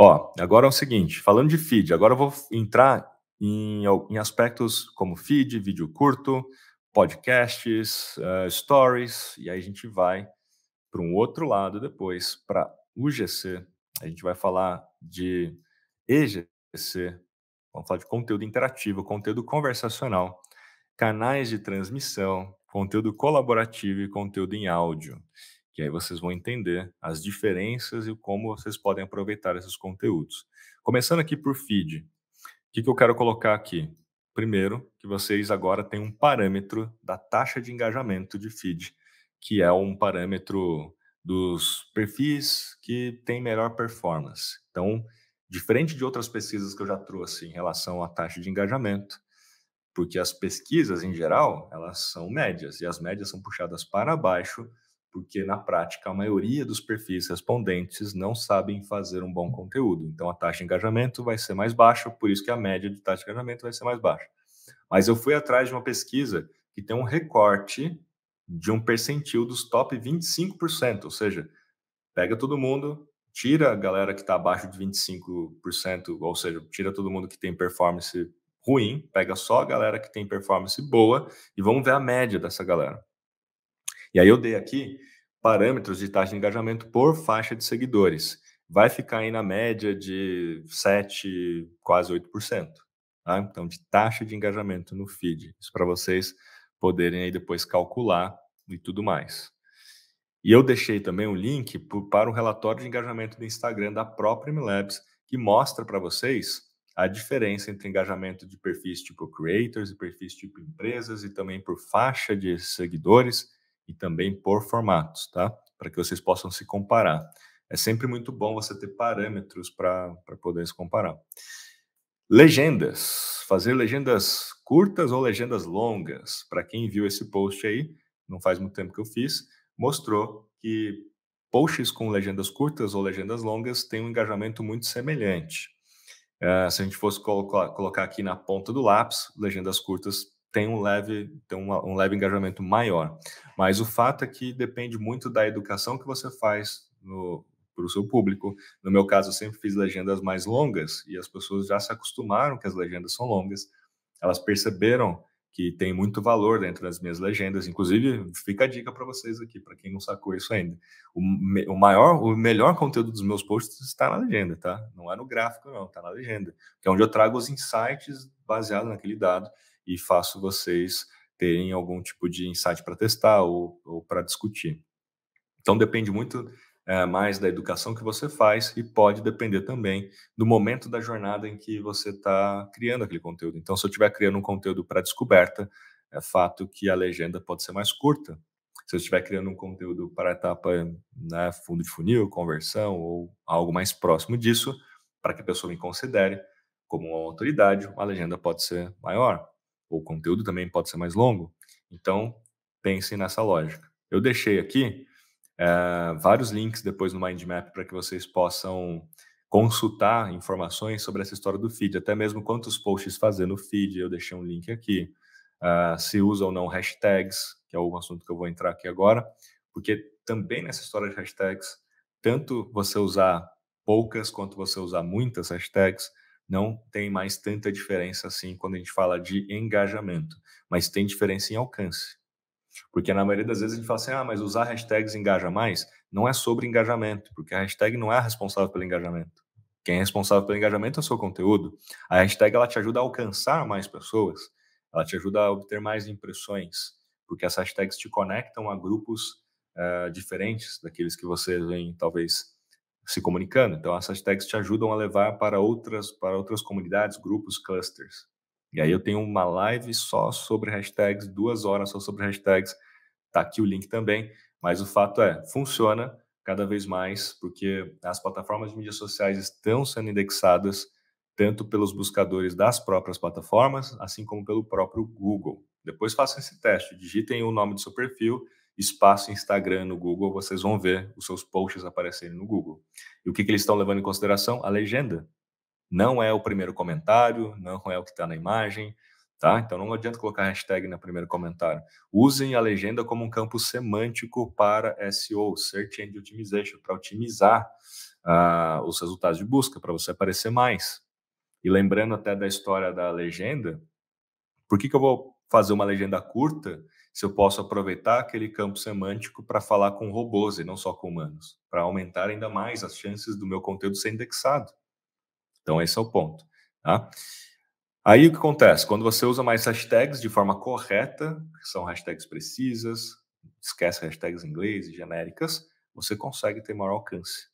Ó, agora é o seguinte, falando de feed, agora eu vou entrar em, em aspectos como feed, vídeo curto, podcasts, uh, stories, e aí a gente vai para um outro lado depois, para UGC, a gente vai falar de EGC, vamos falar de conteúdo interativo, conteúdo conversacional, canais de transmissão, conteúdo colaborativo e conteúdo em áudio que aí vocês vão entender as diferenças e como vocês podem aproveitar esses conteúdos. Começando aqui por feed, o que, que eu quero colocar aqui? Primeiro, que vocês agora têm um parâmetro da taxa de engajamento de feed, que é um parâmetro dos perfis que tem melhor performance. Então, diferente de outras pesquisas que eu já trouxe em relação à taxa de engajamento, porque as pesquisas em geral, elas são médias e as médias são puxadas para baixo porque na prática a maioria dos perfis respondentes não sabem fazer um bom conteúdo. Então a taxa de engajamento vai ser mais baixa, por isso que a média de taxa de engajamento vai ser mais baixa. Mas eu fui atrás de uma pesquisa que tem um recorte de um percentil dos top 25%, ou seja, pega todo mundo, tira a galera que está abaixo de 25%, ou seja, tira todo mundo que tem performance ruim, pega só a galera que tem performance boa e vamos ver a média dessa galera. E aí eu dei aqui parâmetros de taxa de engajamento por faixa de seguidores. Vai ficar aí na média de 7, quase 8%. Tá? Então, de taxa de engajamento no feed. Isso para vocês poderem aí depois calcular e tudo mais. E eu deixei também um link para o relatório de engajamento do Instagram da própria MLabs, que mostra para vocês a diferença entre engajamento de perfis tipo creators e perfis tipo empresas e também por faixa de seguidores e também por formatos, tá? Para que vocês possam se comparar. É sempre muito bom você ter parâmetros para poder se comparar. Legendas. Fazer legendas curtas ou legendas longas. Para quem viu esse post aí, não faz muito tempo que eu fiz, mostrou que posts com legendas curtas ou legendas longas têm um engajamento muito semelhante. Uh, se a gente fosse colocar aqui na ponta do lápis, legendas curtas tem um leve, tem um, um leve engajamento maior. Mas o fato é que depende muito da educação que você faz no, para o seu público. No meu caso, eu sempre fiz legendas mais longas e as pessoas já se acostumaram que as legendas são longas. Elas perceberam que tem muito valor dentro das minhas legendas. Inclusive, fica a dica para vocês aqui, para quem não sacou isso ainda. O, o, maior, o melhor conteúdo dos meus posts está na legenda, tá? Não é no gráfico, não, está na legenda, que é onde eu trago os insights baseados naquele dado e faço vocês terem algum tipo de insight para testar ou, ou para discutir. Então depende muito é, mais da educação que você faz e pode depender também do momento da jornada em que você está criando aquele conteúdo. Então, se eu estiver criando um conteúdo para descoberta, é fato que a legenda pode ser mais curta. Se eu estiver criando um conteúdo para a etapa né, fundo de funil, conversão ou algo mais próximo disso, para que a pessoa me considere como uma autoridade, a legenda pode ser maior o conteúdo também pode ser mais longo. Então, pensem nessa lógica. Eu deixei aqui é, vários links depois no Mind Map para que vocês possam consultar informações sobre essa história do feed, até mesmo quantos posts fazer no feed. Eu deixei um link aqui. Uh, se usa ou não hashtags, que é o assunto que eu vou entrar aqui agora, porque também nessa história de hashtags, tanto você usar poucas quanto você usar muitas hashtags, não tem mais tanta diferença assim quando a gente fala de engajamento, mas tem diferença em alcance. Porque na maioria das vezes a gente fala assim, ah, mas usar hashtags engaja mais. Não é sobre engajamento, porque a hashtag não é responsável pelo engajamento. Quem é responsável pelo engajamento é o seu conteúdo. A hashtag ela te ajuda a alcançar mais pessoas, ela te ajuda a obter mais impressões, porque essas hashtags te conectam a grupos uh, diferentes daqueles que você vem talvez se comunicando. Então, as hashtags te ajudam a levar para outras, para outras comunidades, grupos, clusters. E aí eu tenho uma live só sobre hashtags, duas horas só sobre hashtags. Tá aqui o link também. Mas o fato é, funciona cada vez mais, porque as plataformas de mídias sociais estão sendo indexadas tanto pelos buscadores das próprias plataformas, assim como pelo próprio Google. Depois façam esse teste, digitem o nome do seu perfil espaço Instagram no Google, vocês vão ver os seus posts aparecerem no Google. E o que, que eles estão levando em consideração? A legenda. Não é o primeiro comentário, não é o que está na imagem, tá? Então não adianta colocar hashtag no primeiro comentário. Usem a legenda como um campo semântico para SEO, Search Engine Optimization, para otimizar uh, os resultados de busca, para você aparecer mais. E lembrando até da história da legenda, por que, que eu vou fazer uma legenda curta se eu posso aproveitar aquele campo semântico para falar com robôs e não só com humanos, para aumentar ainda mais as chances do meu conteúdo ser indexado. Então, esse é o ponto. Tá? Aí o que acontece? Quando você usa mais hashtags de forma correta, que são hashtags precisas, esquece hashtags em inglês e genéricas, você consegue ter maior alcance.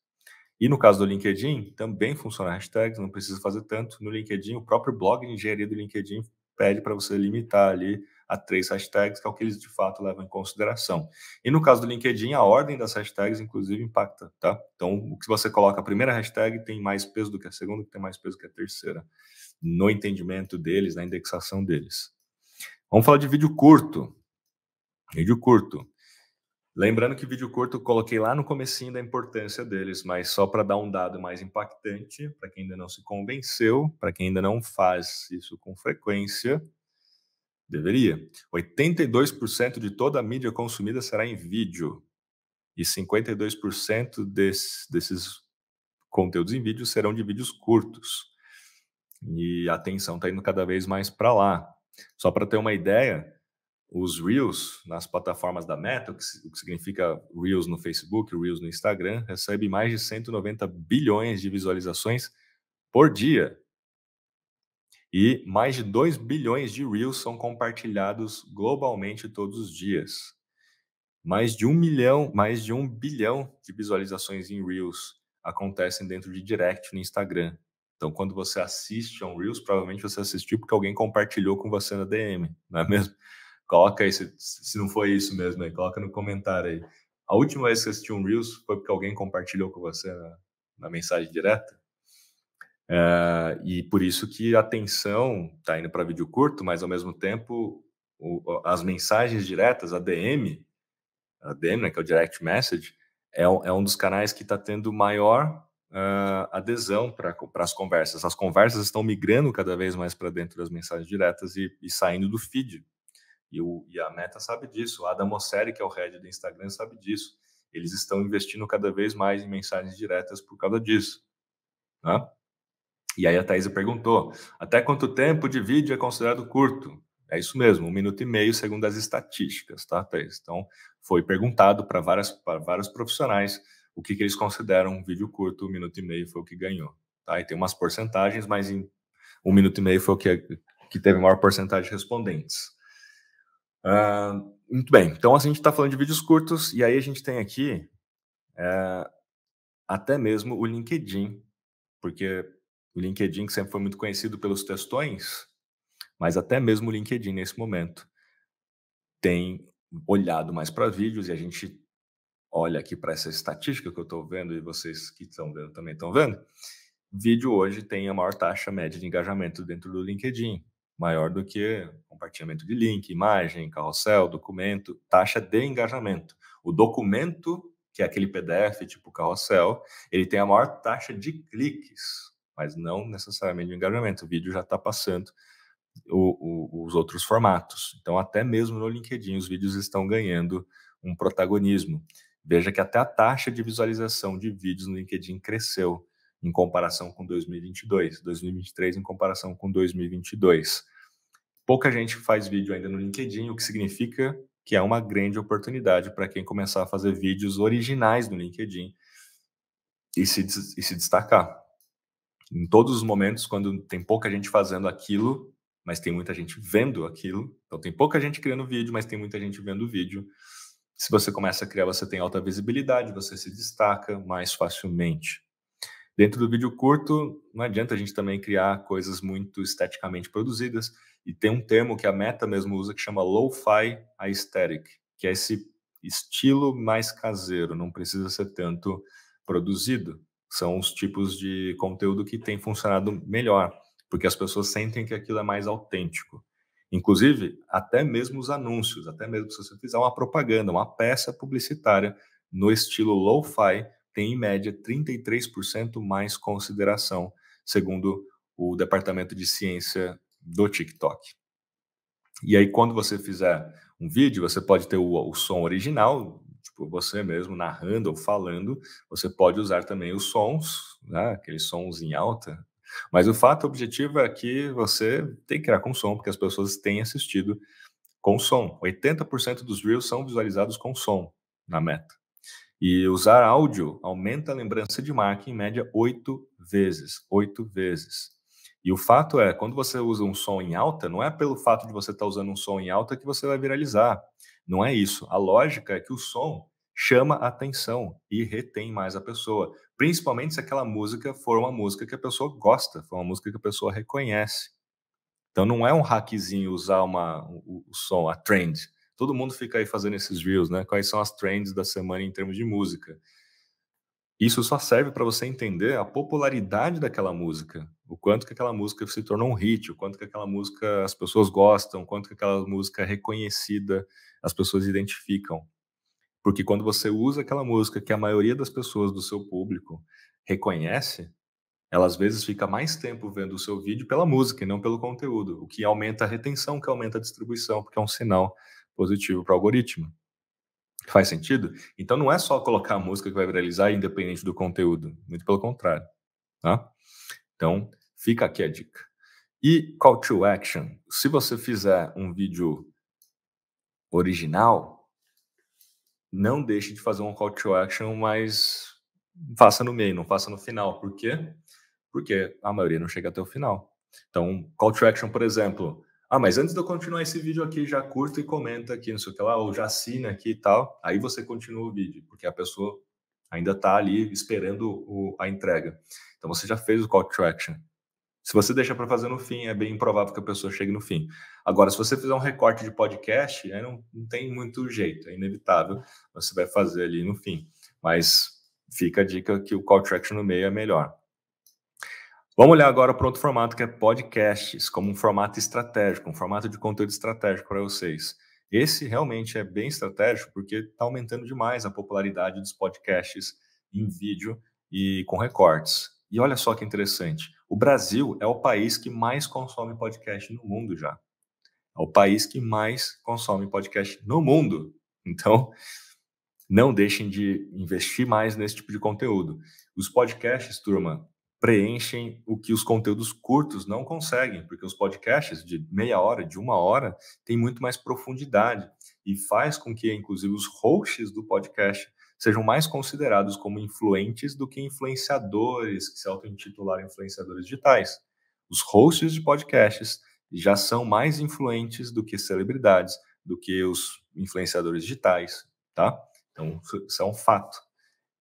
E no caso do LinkedIn, também funciona hashtags, não precisa fazer tanto. No LinkedIn, o próprio blog de engenharia do LinkedIn pede para você limitar ali a três hashtags, que é o que eles de fato levam em consideração. E no caso do LinkedIn, a ordem das hashtags, inclusive, impacta, tá? Então, o que você coloca a primeira hashtag tem mais peso do que a segunda, que tem mais peso do que a terceira, no entendimento deles, na indexação deles. Vamos falar de vídeo curto. Vídeo curto. Lembrando que vídeo curto eu coloquei lá no comecinho da importância deles, mas só para dar um dado mais impactante, para quem ainda não se convenceu, para quem ainda não faz isso com frequência, Deveria. 82% de toda a mídia consumida será em vídeo. E 52% desse, desses conteúdos em vídeo serão de vídeos curtos. E a atenção está indo cada vez mais para lá. Só para ter uma ideia, os Reels nas plataformas da Meta, o que significa Reels no Facebook, Reels no Instagram, recebe mais de 190 bilhões de visualizações por dia. E mais de 2 bilhões de Reels são compartilhados globalmente todos os dias. Mais de um milhão, mais de um bilhão de visualizações em Reels acontecem dentro de direct no Instagram. Então, quando você assiste a um Reels, provavelmente você assistiu porque alguém compartilhou com você na DM, não é mesmo? Coloca aí, se, se não foi isso mesmo, aí, coloca no comentário aí. A última vez que assisti assistiu um Reels foi porque alguém compartilhou com você na, na mensagem direta? É, e por isso que a atenção está indo para vídeo curto, mas ao mesmo tempo o, as mensagens diretas, a DM, a DM, né, que é o Direct Message, é, é um dos canais que está tendo maior uh, adesão para as conversas. As conversas estão migrando cada vez mais para dentro das mensagens diretas e, e saindo do feed. E, o, e, a Meta sabe disso, o Adam Mosseri, que é o head do Instagram, sabe disso. Eles estão investindo cada vez mais em mensagens diretas por causa disso. Né? E aí a Thaisa perguntou: até quanto tempo de vídeo é considerado curto? É isso mesmo, um minuto e meio, segundo as estatísticas, tá, Thaís? Então, foi perguntado para vários profissionais o que, que, eles consideram um vídeo curto, um minuto e meio foi o que ganhou. Tá? E tem umas porcentagens, mas em um minuto e meio foi o que, é, que teve maior porcentagem de respondentes. Uh, muito bem, então assim a gente está falando de vídeos curtos, e aí a gente tem aqui é, até mesmo o LinkedIn, porque o LinkedIn, que sempre foi muito conhecido pelos testões, mas até mesmo o LinkedIn, nesse momento, tem olhado mais para vídeos e a gente olha aqui para essa estatística que eu estou vendo e vocês que estão vendo também estão vendo. Vídeo hoje tem a maior taxa média de engajamento dentro do LinkedIn, maior do que compartilhamento de link, imagem, carrossel, documento, taxa de engajamento. O documento, que é aquele PDF tipo carrossel, ele tem a maior taxa de cliques mas não necessariamente o engajamento. O vídeo já está passando o, o, os outros formatos. Então, até mesmo no LinkedIn, os vídeos estão ganhando um protagonismo. Veja que até a taxa de visualização de vídeos no LinkedIn cresceu em comparação com 2022, 2023 em comparação com 2022. Pouca gente faz vídeo ainda no LinkedIn, o que significa que é uma grande oportunidade para quem começar a fazer vídeos originais no LinkedIn e se, e se destacar em todos os momentos, quando tem pouca gente fazendo aquilo, mas tem muita gente vendo aquilo. Então tem pouca gente criando vídeo, mas tem muita gente vendo o vídeo. Se você começa a criar, você tem alta visibilidade, você se destaca mais facilmente. Dentro do vídeo curto, não adianta a gente também criar coisas muito esteticamente produzidas. E tem um termo que a Meta mesmo usa que chama low-fi aesthetic, que é esse estilo mais caseiro, não precisa ser tanto produzido são os tipos de conteúdo que têm funcionado melhor, porque as pessoas sentem que aquilo é mais autêntico. Inclusive, até mesmo os anúncios, até mesmo se você fizer uma propaganda, uma peça publicitária no estilo lo-fi, tem em média 33% mais consideração, segundo o departamento de ciência do TikTok. E aí, quando você fizer um vídeo, você pode ter o, o som original por tipo, você mesmo narrando ou falando, você pode usar também os sons, né? aqueles sons em alta. Mas o fato objetivo é que você tem que criar com som, porque as pessoas têm assistido com som. 80% dos reels são visualizados com som na meta. E usar áudio aumenta a lembrança de marca em média oito vezes. Oito vezes. E o fato é, quando você usa um som em alta, não é pelo fato de você estar tá usando um som em alta que você vai viralizar. Não é isso. A lógica é que o som chama a atenção e retém mais a pessoa, principalmente se aquela música for uma música que a pessoa gosta, for uma música que a pessoa reconhece. Então não é um hackzinho usar uma, o, o som, a trend. Todo mundo fica aí fazendo esses reels, né? Quais são as trends da semana em termos de música? Isso só serve para você entender a popularidade daquela música, o quanto que aquela música se tornou um hit, o quanto que aquela música as pessoas gostam, o quanto que aquela música é reconhecida, as pessoas identificam. Porque quando você usa aquela música que a maioria das pessoas do seu público reconhece, ela às vezes fica mais tempo vendo o seu vídeo pela música e não pelo conteúdo, o que aumenta a retenção, que aumenta a distribuição, porque é um sinal positivo para o algoritmo. Faz sentido? Então não é só colocar a música que vai viralizar independente do conteúdo, muito pelo contrário. Tá? Então, fica aqui a dica. E call to action. Se você fizer um vídeo original, não deixe de fazer um call to action, mas faça no meio, não faça no final. Por quê? Porque a maioria não chega até o final. Então, call to action, por exemplo, ah, mas antes de eu continuar esse vídeo aqui, já curta e comenta aqui, não sei o que lá, ou já assina aqui e tal. Aí você continua o vídeo, porque a pessoa ainda está ali esperando o, a entrega. Então você já fez o call to action. Se você deixa para fazer no fim, é bem improvável que a pessoa chegue no fim. Agora, se você fizer um recorte de podcast, aí não, não tem muito jeito, é inevitável, você vai fazer ali no fim. Mas fica a dica que o call to action no meio é melhor. Vamos olhar agora para outro formato que é podcasts, como um formato estratégico, um formato de conteúdo estratégico para vocês. Esse realmente é bem estratégico porque está aumentando demais a popularidade dos podcasts em vídeo e com recortes. E olha só que interessante: o Brasil é o país que mais consome podcast no mundo já. É o país que mais consome podcast no mundo. Então, não deixem de investir mais nesse tipo de conteúdo. Os podcasts, turma, preenchem o que os conteúdos curtos não conseguem, porque os podcasts de meia hora, de uma hora, têm muito mais profundidade e faz com que, inclusive, os hosts do podcast sejam mais considerados como influentes do que influenciadores que se auto-intitularam influenciadores digitais. Os hosts de podcasts já são mais influentes do que celebridades, do que os influenciadores digitais, tá? Então, isso é um fato.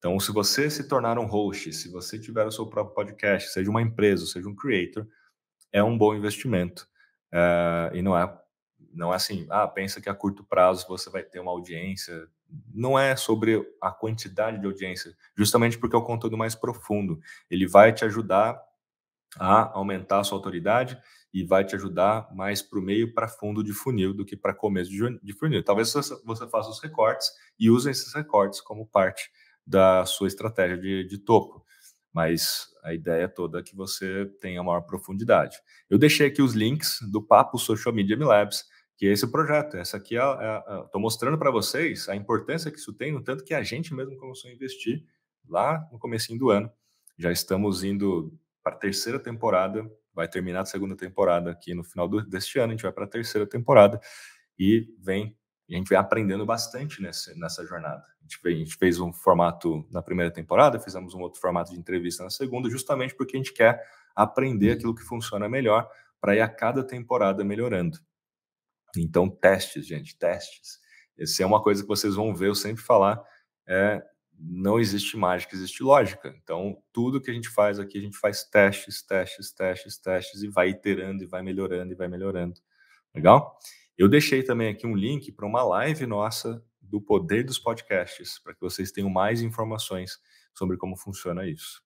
Então, se você se tornar um host, se você tiver o seu próprio podcast, seja uma empresa, seja um creator, é um bom investimento. É, e não é, não é assim, ah, pensa que a curto prazo você vai ter uma audiência. Não é sobre a quantidade de audiência, justamente porque é o conteúdo mais profundo. Ele vai te ajudar a aumentar a sua autoridade e vai te ajudar mais para o meio para fundo de funil do que para começo de funil. Talvez você faça os recortes e use esses recortes como parte da sua estratégia de, de topo. Mas a ideia toda é que você tenha maior profundidade. Eu deixei aqui os links do Papo Social Media Labs, que é esse projeto. Essa aqui, estou é é é mostrando para vocês a importância que isso tem, no tanto que a gente mesmo começou a investir lá no comecinho do ano. Já estamos indo para a terceira temporada, vai terminar a segunda temporada aqui no final do, deste ano, a gente vai para a terceira temporada e vem e a gente vem aprendendo bastante nessa, nessa jornada. A gente, fez, a gente, fez, um formato na primeira temporada, fizemos um outro formato de entrevista na segunda, justamente porque a gente quer aprender uhum. aquilo que funciona melhor para ir a cada temporada melhorando. Então, testes, gente, testes. Essa é uma coisa que vocês vão ver eu sempre falar. É, não existe mágica, existe lógica. Então, tudo que a gente faz aqui, a gente faz testes, testes, testes, testes, e vai iterando, e vai melhorando, e vai melhorando. Legal? Eu deixei também aqui um link para uma live nossa do poder dos podcasts, para que vocês tenham mais informações sobre como funciona isso.